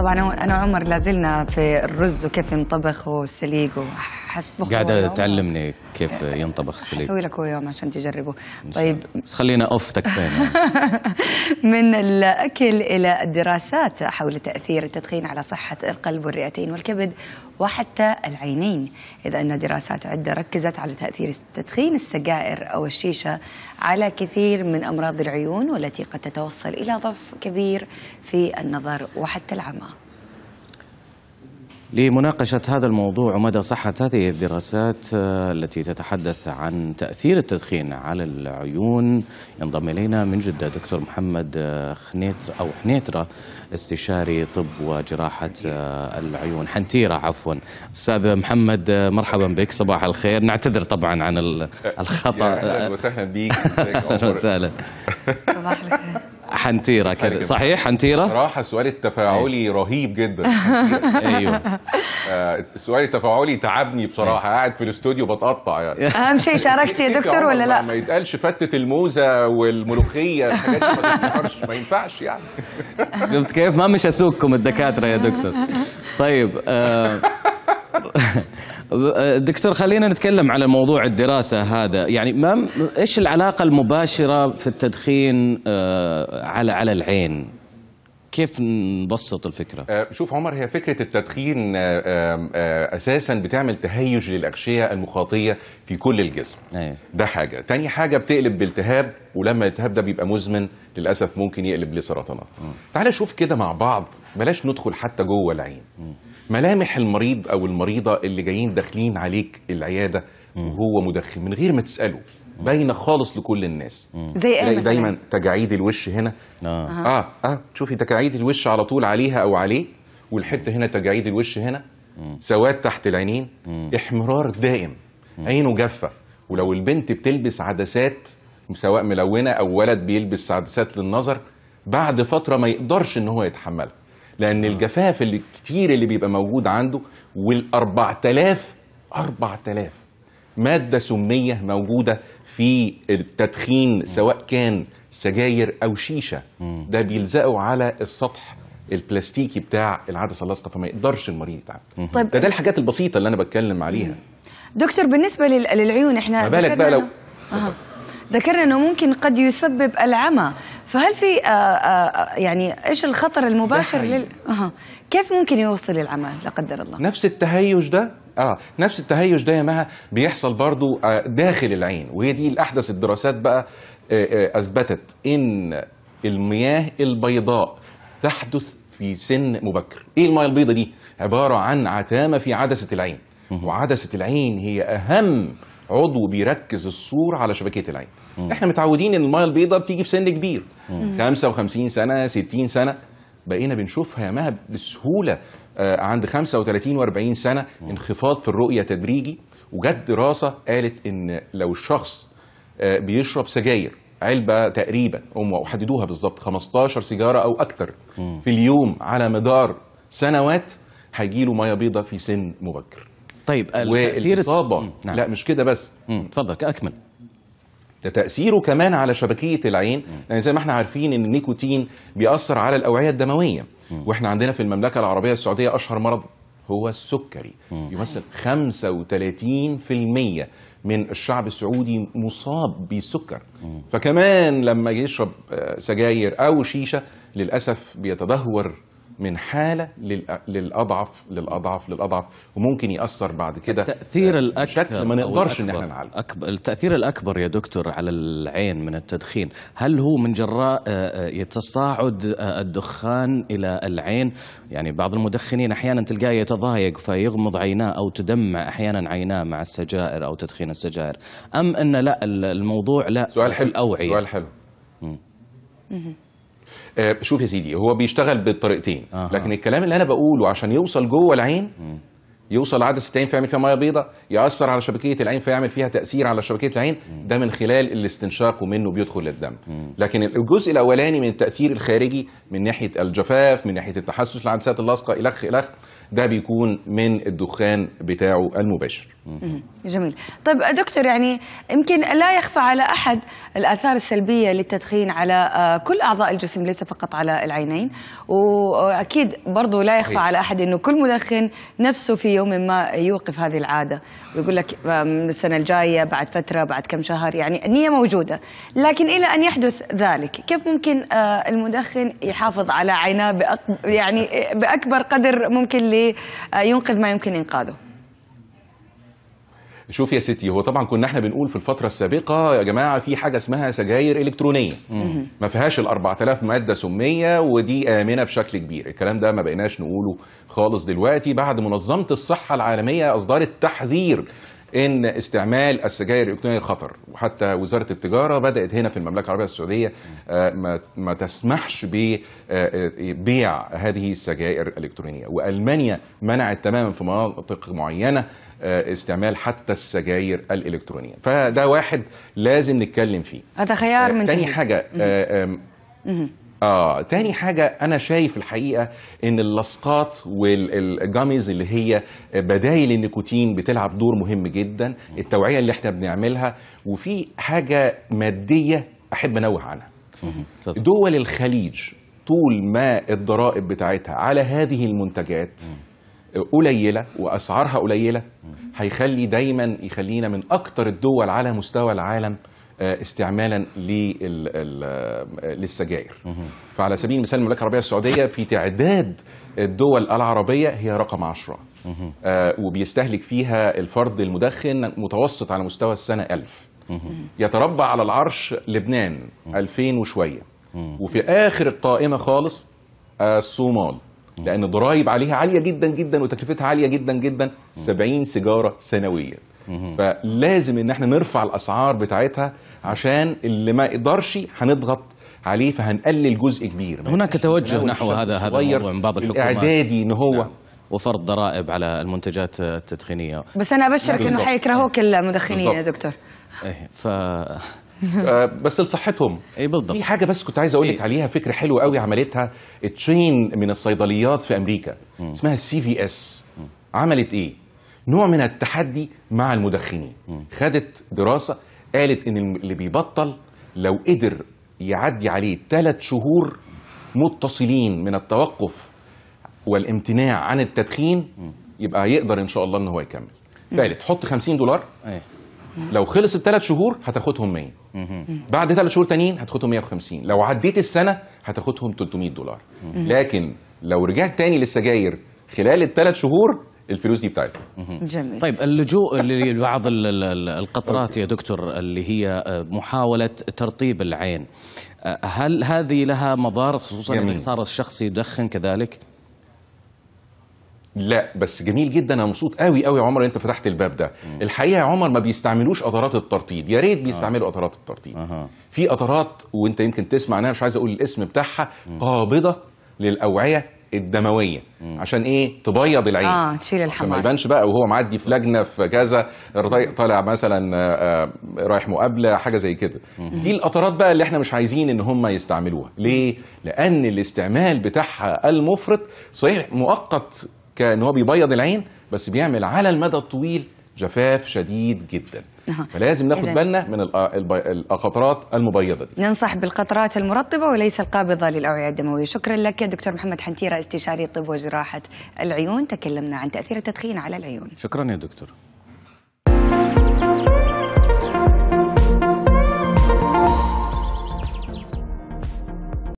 طبعا انا وعمر لازلنا في الرز وكيف ينطبخ والسليق حسبخه قاعده تعلمني كيف ينطبخ السليق اسوي لك يوم عشان تجربه طيب بس خلينا اوف تكفين من الاكل الى الدراسات حول تاثير التدخين على صحه القلب والرئتين والكبد وحتى العينين اذا أن دراسات عدة ركزت على تأثير تدخين السجائر أو الشيشة على كثير من أمراض العيون والتي قد تتوصل إلى ضعف كبير في النظر وحتى العمى لمناقشة هذا الموضوع ومدى صحة هذه الدراسات آه، التي تتحدث عن تأثير التدخين على العيون ينضم إلينا من جدة دكتور محمد آه، خنيتر أو حنيترة استشاري طب وجراحة آه، العيون حنتيرة عفوا أستاذ محمد مرحبا بك صباح الخير نعتذر طبعا عن الخطأ أهلا وسهلا بك أهلا وسهلا صباح الخير حنتيره كده صحيح حنتيره صراحه السؤال التفاعلي إيه. رهيب جدا ايوه آه، السؤال التفاعلي تعبني بصراحه إيه. قاعد في الاستوديو بتقطع يعني اهم شيء شاركتي يا دكتور ولا لا ما يتقالش فتة الموزه والملوخيه الحاجات دي ما ما ينفعش يعني شفت كيف ما مش اسوقكم الدكاتره يا دكتور طيب آه دكتور خلينا نتكلم على موضوع الدراسة هذا يعني ما إيش العلاقة المباشرة في التدخين آه، على على العين كيف نبسط الفكرة؟ آه، شوف عمر هي فكرة التدخين آه، أساسا بتعمل تهيج للأغشية المخاطية في كل الجسم أيه. ده حاجة تاني حاجة بتقلب بالتهاب ولما الالتهاب ده بيبقى مزمن للأسف ممكن يقلب لسرطانات تعال شوف كده مع بعض بلاش ندخل حتى جوه العين م. ملامح المريض او المريضه اللي جايين داخلين عليك العياده وهو مدخن من غير ما تساله باينه خالص لكل الناس زي دايما تجاعيد الوش هنا اه اه, آه. تجاعيد الوش على طول عليها او عليه والحته هنا تجاعيد الوش هنا سواد تحت العينين احمرار دائم عينه جافه ولو البنت بتلبس عدسات سواء ملونه او ولد بيلبس عدسات للنظر بعد فتره ما يقدرش ان هو يتحملها لان الجفاف اللي كتير اللي بيبقى موجود عنده وال4000 4000 ماده سميه موجوده في التدخين سواء كان سجاير او شيشه ده بيلزقوا على السطح البلاستيكي بتاع العدسه اللاصقه فما يقدرش المريض يتعب طيب ده, ده الحاجات البسيطه اللي انا بتكلم عليها دكتور بالنسبه للعيون احنا ما بالك بقى لو أه. ذكرنا انه ممكن قد يسبب العمى فهل في آآ آه، آآ آه، آه، يعني ايش الخطر المباشر لل... آه. كيف ممكن يوصل للعمى لا قدر الله نفس التهيج ده اه نفس التهيج ده يا مها بيحصل برضو داخل العين وهي دي الاحدث الدراسات بقى اثبتت ان المياه البيضاء تحدث في سن مبكر ايه المياه البيضاء دي عباره عن عتامه في عدسه العين وعدسه العين هي اهم عضو بيركز السور على شبكيه العين مم. احنا متعودين ان الميه البيضاء بتيجي بسن كبير مم. 55 سنه 60 سنه بقينا بنشوفها يا مها بسهوله آه، عند 35 و40 سنه انخفاض في الرؤيه تدريجي وجت دراسه قالت ان لو الشخص آه، بيشرب سجاير علبه تقريبا هم وحددوها بالظبط 15 سيجاره او اكتر في اليوم على مدار سنوات هيجيله ميه بيضاء في سن مبكر طيب والاصابه نعم. لا مش كده بس اتفضل اكمل ده تاثيره كمان على شبكيه العين مم. يعني زي ما احنا عارفين ان النيكوتين بيأثر على الاوعيه الدمويه مم. واحنا عندنا في المملكه العربيه السعوديه اشهر مرض هو السكري مم. يمثل 35% من الشعب السعودي مصاب بالسكر فكمان لما يشرب آه، سجاير او شيشه للاسف بيتدهور من حاله للاضعف للاضعف للاضعف وممكن ياثر بعد كده التاثير آه، الاكثر ما نقدرش ان احنا نعالجه التاثير الاكبر يا دكتور على العين من التدخين هل هو من جراء آه، آه، تصاعد الدخان الى العين يعني بعض المدخنين احيانا تلقاه يتضايق فيغمض عيناه او تدمع احيانا عيناه مع السجائر او تدخين السجائر ام ان لا الموضوع لا سؤال حلو الاوعيه سؤال حلو آه، شوف يا سيدي هو بيشتغل بالطريقتين أه. لكن الكلام اللي انا بقوله عشان يوصل جوه العين يوصل عدسه العين فيعمل فيها ميه بيضاء ياثر على شبكيه العين فيعمل فيها تاثير على شبكيه العين ده من خلال الاستنشاق ومنه بيدخل للدم لكن الجزء الاولاني من التاثير الخارجي من ناحيه الجفاف من ناحيه التحسس العدسات اللاصقه الخ الخ ده بيكون من الدخان بتاعه المباشر جميل طيب دكتور يعني يمكن لا يخفى على أحد الآثار السلبية للتدخين على آه، كل أعضاء الجسم ليس فقط على العينين وأكيد برضو لا يخفى على أحد أنه كل مدخن نفسه في يوم ما يوقف هذه العادة ويقول لك آه، السنة الجاية بعد فترة بعد كم شهر يعني النية موجودة لكن إلى أن يحدث ذلك كيف ممكن آه، المدخن يحافظ على عيناه يعني بأكبر قدر ممكن ينقذ ما يمكن انقاذه شوف يا ستي هو طبعا كنا احنا بنقول في الفتره السابقه يا جماعه في حاجه اسمها سجاير الكترونيه ما فيهاش ال 4000 ماده سميه ودي امنه بشكل كبير الكلام ده ما بقيناش نقوله خالص دلوقتي بعد منظمه الصحه العالميه اصدرت تحذير ان استعمال السجاير الالكترونيه خطر وحتى وزاره التجاره بدات هنا في المملكه العربيه السعوديه آه، ما تسمحش ببيع آه، آه، هذه السجائر الالكترونيه والمانيا منعت تماما في مناطق معينه استعمال حتى السجاير الالكترونيه فده واحد لازم نتكلم فيه هذا خيار من تاني حاجه اه تاني حاجه انا شايف الحقيقه ان اللصقات والجاميز اللي هي بدايل النيكوتين بتلعب دور مهم جدا التوعيه اللي احنا بنعملها وفي حاجه ماديه احب انوه عنها دول الخليج طول ما الضرائب بتاعتها على هذه المنتجات قليله واسعارها قليله هيخلي دايما يخلينا من اكتر الدول على مستوى العالم آه، استعمالا للسجاير فعلى سبيل المثال المملكه العربيه السعوديه في تعداد الدول العربيه هي رقم 10 آه، وبيستهلك فيها الفرد المدخن متوسط على مستوى السنه 1000 يتربع على العرش لبنان 2000 وشويه وفي اخر القائمه خالص آه، الصومال لان الضرايب عليها عاليه جدا جدا وتكلفتها عاليه جدا جدا 70 سيجاره سنويا فلازم ان احنا نرفع الاسعار بتاعتها عشان اللي ما يقدرش هنضغط عليه فهنقلل جزء كبير هناك توجه نحو هذا هذا الموضوع من بعض الحكومات الاعدادي ان هو نعم. وفرض ضرائب على المنتجات التدخينيه بس انا ابشرك انه حيكرهوك المدخنين يا دكتور ايه ف آه، بس لصحتهم اي بالضبط في حاجه بس كنت عايز اقول لك إيه؟ عليها فكره حلوه قوي عملتها تشين من الصيدليات في امريكا م. اسمها سي في اس عملت ايه نوع من التحدي مع المدخنين خدت دراسة قالت ان اللي بيبطل لو قدر يعدي عليه ثلاث شهور متصلين من التوقف والامتناع عن التدخين يبقى يقدر ان شاء الله ان هو يكمل قالت حط 50 دولار إيه. لو خلص الثلاث شهور هتاخدهم 100 بعد ثلاث شهور تانيين هتاخدهم 150 لو عديت السنه هتاخدهم 300 دولار لكن لو رجعت تاني للسجاير خلال الثلاث شهور الفلوس دي بتاعتهم جميل طيب اللجوء لبعض القطرات يا دكتور اللي هي آه، محاولة ترطيب العين آه، هل هذه لها مضار خصوصا إذا صار الشخص يدخن كذلك؟ لا بس جميل جدا انا مبسوط قوي قوي يا عمر انت فتحت الباب ده مم. الحقيقه يا عمر ما بيستعملوش قطرات الترطيب يا ريت بيستعملوا آه. قطرات الترطيب آه. في قطرات وانت يمكن تسمع انا مش عايز اقول الاسم بتاعها مم. قابضه للاوعيه الدمويه مم. عشان ايه تبيض العين اه تشيل الحمار ما يبانش بقى وهو معدي في لجنه في كذا طالع مثلا آه، آه، رايح مقابله حاجه زي كده دي القطرات بقى اللي احنا مش عايزين ان هم يستعملوها ليه لان الاستعمال بتاعها المفرط صحيح مؤقت كان هو بيبيض العين بس بيعمل على المدى الطويل جفاف شديد جدا فلازم ناخد بالنا من القطرات المبيضه دي ننصح بالقطرات المرطبه وليس القابضه للاوعيه الدمويه شكرا لك دكتور محمد حنتيره استشاري طب وجراحه العيون تكلمنا عن تاثير التدخين على العيون شكرا يا دكتور